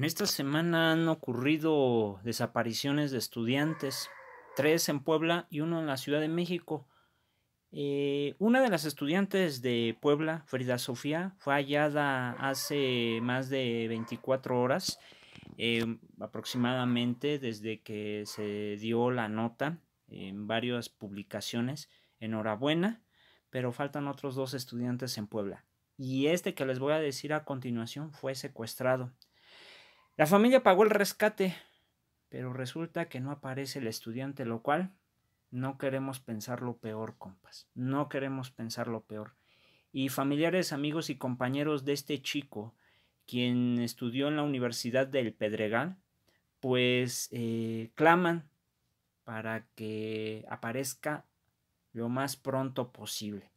En esta semana han ocurrido desapariciones de estudiantes, tres en Puebla y uno en la Ciudad de México. Eh, una de las estudiantes de Puebla, Frida Sofía, fue hallada hace más de 24 horas em, aproximadamente desde que se dio la nota en varias publicaciones. Enhorabuena, pero faltan otros dos estudiantes en Puebla. Y este que les voy a decir a continuación fue secuestrado. La familia pagó el rescate, pero resulta que no aparece el estudiante, lo cual no queremos pensar lo peor, compas. No queremos pensar lo peor. Y familiares, amigos y compañeros de este chico, quien estudió en la Universidad del Pedregal, pues eh, claman para que aparezca lo más pronto posible.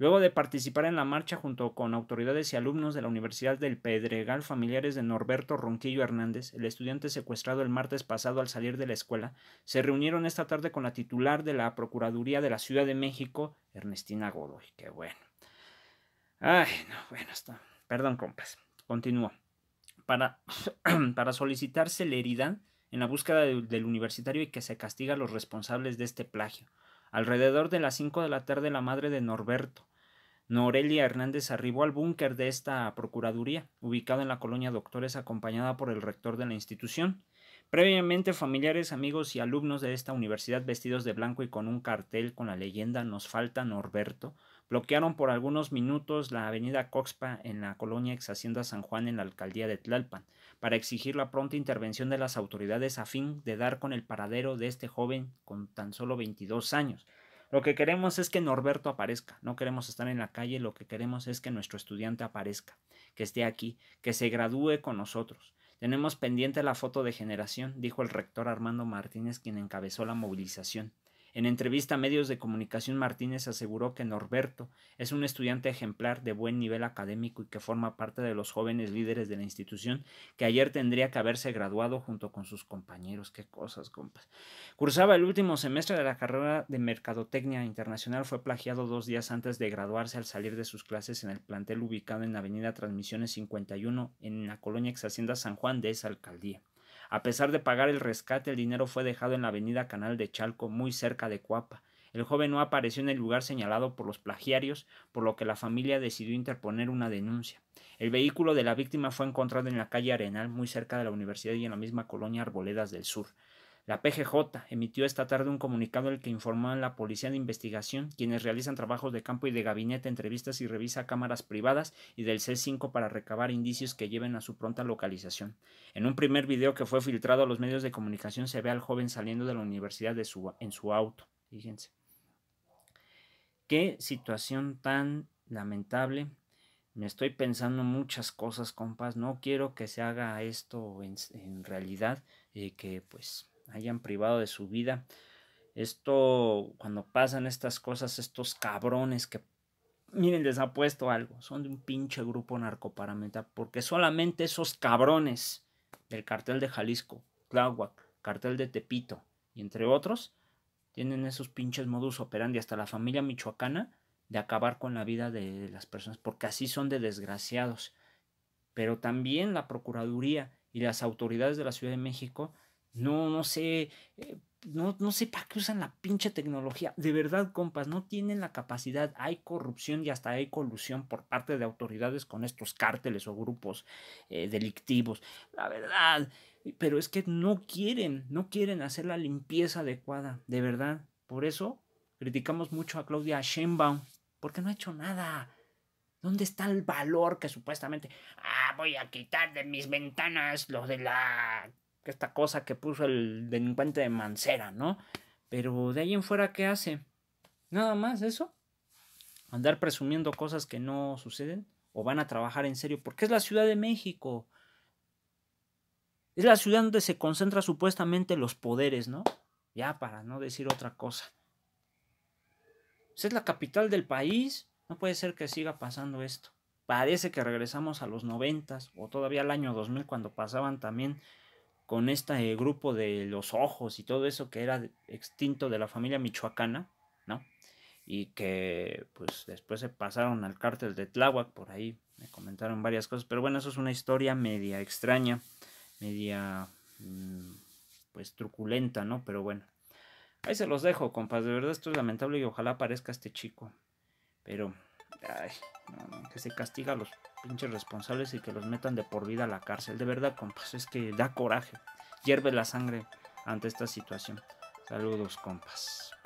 Luego de participar en la marcha junto con autoridades y alumnos de la Universidad del Pedregal, familiares de Norberto Ronquillo Hernández, el estudiante secuestrado el martes pasado al salir de la escuela, se reunieron esta tarde con la titular de la Procuraduría de la Ciudad de México, Ernestina Godoy. Qué bueno. Ay, no, bueno, está. Perdón, compas. Continúo. Para, para solicitar celeridad en la búsqueda del universitario y que se castiga a los responsables de este plagio. Alrededor de las 5 de la tarde, la madre de Norberto, Norelia Hernández arribó al búnker de esta Procuraduría, ubicado en la colonia Doctores, acompañada por el rector de la institución. Previamente, familiares, amigos y alumnos de esta universidad vestidos de blanco y con un cartel con la leyenda Nos falta Norberto, bloquearon por algunos minutos la avenida Coxpa en la colonia ex Hacienda San Juan en la alcaldía de Tlalpan, para exigir la pronta intervención de las autoridades a fin de dar con el paradero de este joven con tan solo 22 años, lo que queremos es que Norberto aparezca, no queremos estar en la calle, lo que queremos es que nuestro estudiante aparezca, que esté aquí, que se gradúe con nosotros. Tenemos pendiente la foto de generación, dijo el rector Armando Martínez, quien encabezó la movilización. En entrevista a medios de comunicación, Martínez aseguró que Norberto es un estudiante ejemplar de buen nivel académico y que forma parte de los jóvenes líderes de la institución que ayer tendría que haberse graduado junto con sus compañeros. Qué cosas, compas. Cursaba el último semestre de la carrera de Mercadotecnia Internacional, fue plagiado dos días antes de graduarse al salir de sus clases en el plantel ubicado en la Avenida Transmisiones 51 en la colonia Exhacienda San Juan de esa alcaldía. A pesar de pagar el rescate, el dinero fue dejado en la avenida Canal de Chalco, muy cerca de Cuapa. El joven no apareció en el lugar señalado por los plagiarios, por lo que la familia decidió interponer una denuncia. El vehículo de la víctima fue encontrado en la calle Arenal, muy cerca de la universidad y en la misma colonia Arboledas del Sur. La PGJ emitió esta tarde un comunicado en el que informó a la Policía de Investigación, quienes realizan trabajos de campo y de gabinete, entrevistas y revisa cámaras privadas y del C5 para recabar indicios que lleven a su pronta localización. En un primer video que fue filtrado a los medios de comunicación se ve al joven saliendo de la universidad de su, en su auto. Fíjense. Qué situación tan lamentable. Me estoy pensando muchas cosas, compas. No quiero que se haga esto en, realidad. Eh, que pues hayan privado de su vida. Esto, cuando pasan estas cosas, estos cabrones que, miren, les ha puesto algo, son de un pinche grupo narcoparamental porque solamente esos cabrones del cartel de Jalisco, Tláhuac, cartel de Tepito, y entre otros, tienen esos pinches modus operandi, hasta la familia michoacana, de acabar con la vida de las personas, porque así son de desgraciados. Pero también la Procuraduría y las autoridades de la Ciudad de México no, no sé. Eh, no, no sé para qué usan la pinche tecnología. De verdad, compas, no tienen la capacidad. Hay corrupción y hasta hay colusión por parte de autoridades con estos cárteles o grupos eh, delictivos. La verdad. Pero es que no quieren, no quieren hacer la limpieza adecuada. De verdad. Por eso criticamos mucho a Claudia Sheinbaum. Porque no ha hecho nada. ¿Dónde está el valor que supuestamente... Ah, voy a quitar de mis ventanas lo de la esta cosa que puso el delincuente de Mancera, ¿no? Pero de ahí en fuera, ¿qué hace? Nada más eso. Andar presumiendo cosas que no suceden o van a trabajar en serio, porque es la Ciudad de México. Es la ciudad donde se concentra supuestamente los poderes, ¿no? Ya para no decir otra cosa. Pues es la capital del país. No puede ser que siga pasando esto. Parece que regresamos a los noventas o todavía al año 2000 cuando pasaban también con este grupo de los ojos y todo eso que era extinto de la familia michoacana, ¿no? Y que pues después se pasaron al cártel de Tláhuac, por ahí me comentaron varias cosas, pero bueno, eso es una historia media extraña, media mm, pues truculenta, ¿no? Pero bueno, ahí se los dejo, compas, de verdad esto es lamentable y ojalá aparezca este chico, pero Ay, que se castiga a los pinches responsables y que los metan de por vida a la cárcel. De verdad, compas, es que da coraje. Hierve la sangre ante esta situación. Saludos, compas.